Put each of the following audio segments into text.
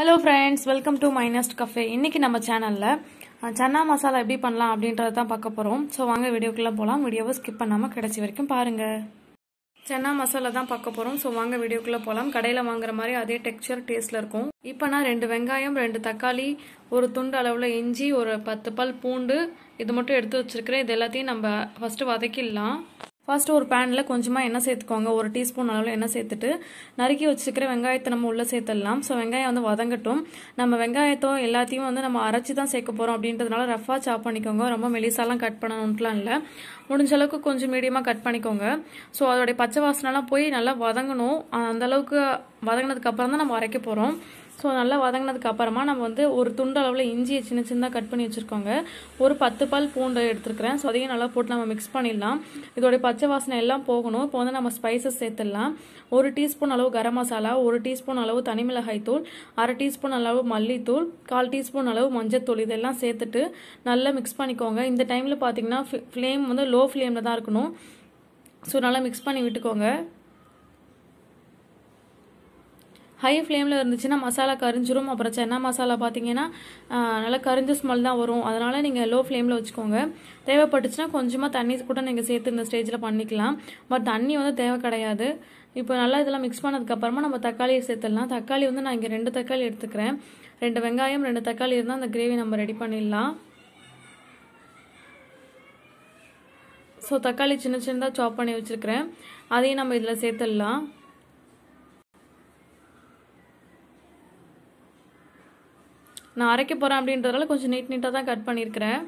hello friends welcome to மைனஸ்ட் cafe இன்றைக்கி நம்ம சேனலில் சன்னா மசாலா எப்படி பண்ணலாம் அப்படின்றத தான் பார்க்க போகிறோம் ஸோ வாங்க வீடியோக்குள்ளே போகலாம் வீடியோவை ஸ்கிப் பண்ணாமல் கிடைச்சி வரைக்கும் பாருங்கள் சன்னா மசாலா தான் பார்க்க போகிறோம் ஸோ வாங்க வீடியோக்குள்ளே போகலாம் கடையில் வாங்குற மாதிரி அதே டெக்ஸ்சர் டேஸ்ட்டில் இருக்கும் இப்போ நான் ரெண்டு வெங்காயம் ரெண்டு தக்காளி ஒரு துண்டு அளவில் இஞ்சி ஒரு பத்து பல் பூண்டு இது மட்டும் எடுத்து வச்சுருக்கிறேன் இது எல்லாத்தையும் நம்ம ஃபஸ்ட்டு வதக்கிடலாம் ஃபஸ்ட்டு ஒரு பேனில் கொஞ்சமாக எண்ணெய் சேர்த்துக்கோங்க ஒரு டீஸ்பூன் அளவில் எண்ணெய் சேர்த்துட்டு நறுக்கி வச்சுக்கிற வெங்காயத்தை நம்ம உள்ளே சேர்த்துடலாம் ஸோ வெங்காயம் வந்து வதங்கட்டும் நம்ம வெங்காயத்தோ எல்லாத்தையும் வந்து நம்ம அரைச்சி தான் சேர்க்க போகிறோம் அப்படின்றதுனால ரஃபாக சாப் பண்ணிக்கோங்க ரொம்ப மெலிசாலாம் கட் பண்ணணுன்ட்டுலாம் இல்லை முடிஞ்ச அளவுக்கு கொஞ்சம் மீடியமாக கட் பண்ணிக்கோங்க ஸோ அதோடைய பச்சை வாசனெலாம் போய் நல்லா வதங்கணும் அந்தளவுக்கு அப்புறம் தான் நம்ம அரைக்க போகிறோம் ஸோ நல்லா வதங்கினதுக்கு அப்புறமா நம்ம வந்து ஒரு துண்டு அளவில் இஞ்சியை சின்ன சின்னதாக கட் பண்ணி வச்சுருக்கோங்க ஒரு பத்து பால் பூண்டு எடுத்துருக்கிறேன் ஸோ அதையும் நல்லா போட்டு நம்ம மிக்ஸ் பண்ணிடலாம் இதோடைய பச்சை வாசனை எல்லாம் போகணும் இப்போ வந்து நம்ம ஸ்பைசஸ் சேர்த்துடலாம் ஒரு டீஸ்பூன் அளவு கரம் மசாலா ஒரு டீஸ்பூன் அளவு மிளகாய் தூள் அரை டீஸ்பூன் அளவு மல்லித்தூள் கால் டீஸ்பூன் அளவு மஞ்சத்தூள் இதெல்லாம் சேர்த்துட்டு நல்லா மிக்ஸ் பண்ணிக்கோங்க இந்த டைமில் பார்த்தீங்கன்னா ஃப்ளேம் வந்து லோ ஃப்ளேமில் தான் இருக்கணும் ஸோ நல்லா மிக்ஸ் பண்ணி விட்டுக்கோங்க ஹை ஃப்ளேமில் இருந்துச்சுன்னா மசாலா கரிஞ்சிரும் அப்புறம் சென்னா மசாலா பார்த்தீங்கன்னா நல்லா கரிஞ்ச ஸ்மெல் தான் வரும் அதனால் நீங்கள் லோ ஃப்ளேமில் வச்சுக்கோங்க தேவைப்பட்டுச்சுன்னா கொஞ்சமாக தண்ணி கூட நீங்கள் சேர்த்து இந்த ஸ்டேஜில் பண்ணிக்கலாம் பட் தண்ணி வந்து தேவை கிடையாது இப்போ நல்லா இதெல்லாம் மிக்ஸ் பண்ணதுக்கப்புறமா நம்ம தக்காளியை சேர்த்துடலாம் தக்காளி வந்து நான் இங்கே ரெண்டு தக்காளி எடுத்துக்கிறேன் ரெண்டு வெங்காயம் ரெண்டு தக்காளி இருந்தால் அந்த கிரேவி நம்ம ரெடி பண்ணிடலாம் ஸோ தக்காளி சின்ன சின்னதாக சாப் பண்ணி வச்சுருக்கிறேன் அதையும் நம்ம இதில் சேர்த்துடலாம் நான் அரைக்க போகிறேன் அப்படின்றதால கொஞ்சம் நீட் நீட்டாக தான் கட் பண்ணியிருக்கிறேன்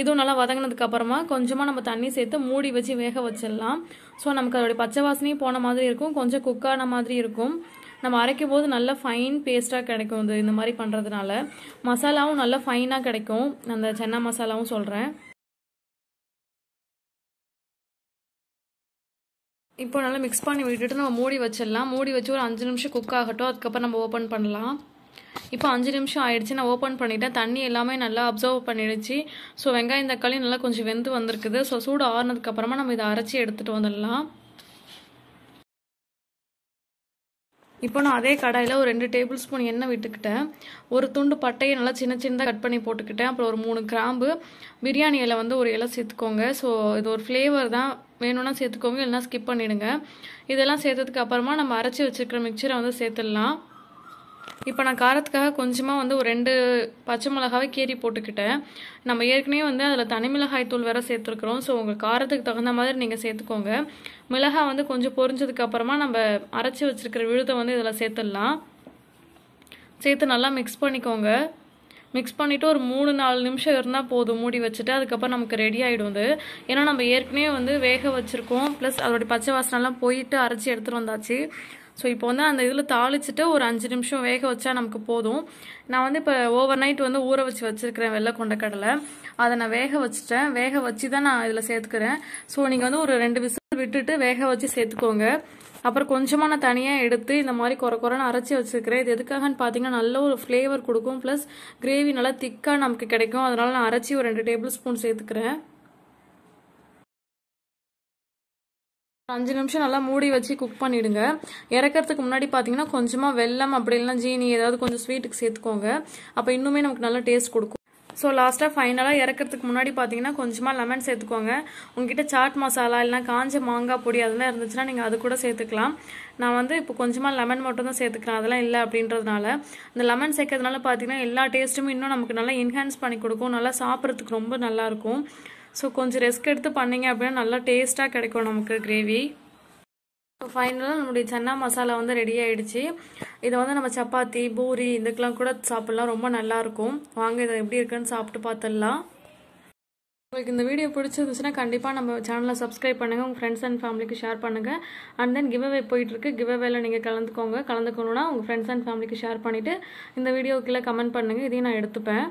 இதுவும் நல்லா வதங்கினதுக்கு அப்புறமா கொஞ்சமாக நம்ம தண்ணி சேர்த்து மூடி வச்சு வேக வச்சிடலாம் ஸோ நமக்கு அதோடைய பச்சை வாசனையும் போன மாதிரி இருக்கும் கொஞ்சம் குக்கான மாதிரி இருக்கும் நம்ம அரைக்கும் போது நல்ல ஃபைன் பேஸ்ட்டாக கிடைக்கும் இது இந்த மாதிரி பண்ணுறதுனால மசாலாவும் நல்லா ஃபைனாக கிடைக்கும் அந்த சென்னா மசாலாவும் சொல்கிறேன் இப்போ நல்லா மிக்ஸ் பண்ணி விட்டுட்டு நம்ம மூடி வச்சிடலாம் மூடி வச்சு ஒரு அஞ்சு நிமிஷம் குக் ஆகட்டும் அதுக்கப்புறம் நம்ம ஓப்பன் பண்ணலாம் இப்போ அஞ்சு நிமிஷம் ஆயிடுச்சு நான் ஓப்பன் பண்ணிவிட்டேன் தண்ணி எல்லாமே நல்லா அப்சர்வ் பண்ணிடுச்சு ஸோ வெங்காயம் தக்காளி நல்லா கொஞ்சம் வெந்து வந்திருக்குது ஸோ சூடு ஆறுனதுக்கப்புறமா நம்ம இதை அரைச்சி எடுத்துகிட்டு வந்துடலாம் இப்போ நான் அதே கடாயில் ஒரு ரெண்டு டேபிள் ஸ்பூன் எண்ணெய் விட்டுக்கிட்டேன் ஒரு துண்டு பட்டையை நல்லா சின்ன சின்னதாக கட் பண்ணி போட்டுக்கிட்டேன் அப்புறம் ஒரு மூணு கிராம்பு பிரியாணி இலை வந்து ஒரு இலை சேர்த்துக்கோங்க ஸோ இது ஒரு ஃப்ளேவர் தான் வேணும்னா சேர்த்துக்கோங்க இல்லைனா ஸ்கிப் பண்ணிவிடுங்க இதெல்லாம் சேர்த்ததுக்கு அப்புறமா நம்ம அரைச்சி வச்சுருக்கிற மிக்சரை வந்து சேர்த்துடலாம் இப்போ நான் காரத்துக்காக கொஞ்சமாக வந்து ஒரு ரெண்டு பச்சை மிளகாவை கீறி போட்டுக்கிட்டேன் நம்ம ஏற்கனவே வந்து அதில் தனி மிளகாய் தூள் வேறு சேர்த்துருக்குறோம் ஸோ உங்கள் காரத்துக்கு தகுந்த மாதிரி நீங்கள் சேர்த்துக்கோங்க மிளகாய் வந்து கொஞ்சம் பொரிஞ்சதுக்கப்புறமா நம்ம அரைச்சி வச்சுருக்கிற விழுதை வந்து இதில் சேர்த்துடலாம் சேர்த்து நல்லா மிக்ஸ் பண்ணிக்கோங்க மிக்ஸ் பண்ணிவிட்டு ஒரு மூணு நாலு நிமிஷம் இருந்தால் போதும் மூடி வச்சுட்டு அதுக்கப்புறம் நமக்கு ரெடி ஆகிடும் அது ஏன்னா நம்ம ஏற்கனவே வந்து வேக வச்சுருக்கோம் ப்ளஸ் அதோடைய பச்சை வாசனெல்லாம் போயிட்டு அரைச்சி எடுத்துகிட்டு வந்தாச்சு ஸோ இப்போ வந்து அந்த இதில் தாளிச்சிட்டு ஒரு அஞ்சு நிமிஷம் வேக வச்சா நமக்கு போதும் நான் வந்து இப்போ ஓவர் நைட் வந்து ஊற வச்சு வச்சுருக்கிறேன் வெள்ளை கொண்டக்கடலை அதை நான் வேக வச்சுட்டேன் வேக வச்சு தான் நான் இதில் சேர்த்துக்கிறேன் ஸோ நீங்கள் வந்து ஒரு ரெண்டு விசில் விட்டுட்டு வேக வச்சு சேர்த்துக்கோங்க அப்புறம் கொஞ்சமாக நான் தனியாக எடுத்து இந்த மாதிரி குறை குறைன்னு அரைச்சி வச்சுருக்கிறேன் இது எதுக்காகன்னு பார்த்தீங்கன்னா நல்ல ஒரு ஃப்ளேவர் கொடுக்கும் ப்ளஸ் கிரேவி நல்லா திக்காக நமக்கு கிடைக்கும் அதனால் நான் அரைச்சி ஒரு ரெண்டு டேபிள் ஸ்பூன் சேர்த்துக்கிறேன் அஞ்சு நிமிஷம் நல்லா மூடி வச்சு குக் பண்ணிடுங்க இறக்கிறதுக்கு முன்னாடி பார்த்தீங்கன்னா கொஞ்சமாக வெல்லம் அப்படி இல்லைன்னா ஜீனி ஏதாவது கொஞ்சம் ஸ்வீட்டுக்கு சேர்த்துக்கோங்க அப்போ இன்னுமே நமக்கு நல்லா டேஸ்ட் கொடுக்கும் ஸோ லாஸ்ட்டாக ஃபைனலாக இறக்கிறதுக்கு முன்னாடி பார்த்தீங்கன்னா கொஞ்சமாக லெமன் சேர்த்துக்கோங்க உங்ககிட்ட சாட் மசாலா இல்லைன்னா காஞ்ச மாங்காய் பொடி அதெல்லாம் இருந்துச்சுன்னா நீங்கள் அது கூட சேர்த்துக்கலாம் நான் வந்து இப்போ கொஞ்சமாக லெமன் மட்டும் தான் சேர்த்துக்கிறேன் அதெல்லாம் இல்லை அப்படின்றதுனால இந்த லெமன் சேர்க்கறதுனால பார்த்தீங்கன்னா எல்லா டேஸ்ட்டுமே இன்னும் நமக்கு நல்லா என்ஹான்ஸ் பண்ணி கொடுக்கும் நல்லா சாப்பிட்றதுக்கு ரொம்ப நல்லாயிருக்கும் ஸோ கொஞ்சம் ரெஸ்க் எடுத்து பண்ணிங்க அப்படின்னா நல்லா டேஸ்ட்டாக கிடைக்கும் நமக்கு கிரேவி இப்போ ஃபைனலாக நம்முடைய சன்னா மசாலா வந்து ரெடி ஆகிடுச்சு இதை வந்து நம்ம சப்பாத்தி பூரி இதுக்கெலாம் கூட சாப்பிட்லாம் ரொம்ப நல்லாயிருக்கும் வாங்க இதை எப்படி இருக்குன்னு சாப்பிட்டு பார்த்துடலாம் உங்களுக்கு இந்த வீடியோ பிடிச்சிருந்துச்சுன்னா கண்டிப்பாக நம்ம சேனலை சப்ஸ்கிரைப் பண்ணுங்கள் உங்கள் ஃப்ரெண்ட்ஸ் அண்ட் ஃபேமிலிக்கு ஷேர் பண்ணுங்கள் அண்ட் தென் கிவ் அவே போயிட்டுருக்கு கிவ் அவேல நீங்கள் கலந்துக்கோங்க கலந்துக்கணுன்னா உங்கள் ஃப்ரெண்ட்ஸ் அண்ட் ஃபேமிலிக்கு ஷேர் பண்ணிவிட்டு இந்த வீடியோக்கெல்லாம் கமெண்ட் பண்ணுங்கள் இதையும் நான் எடுத்துப்பேன்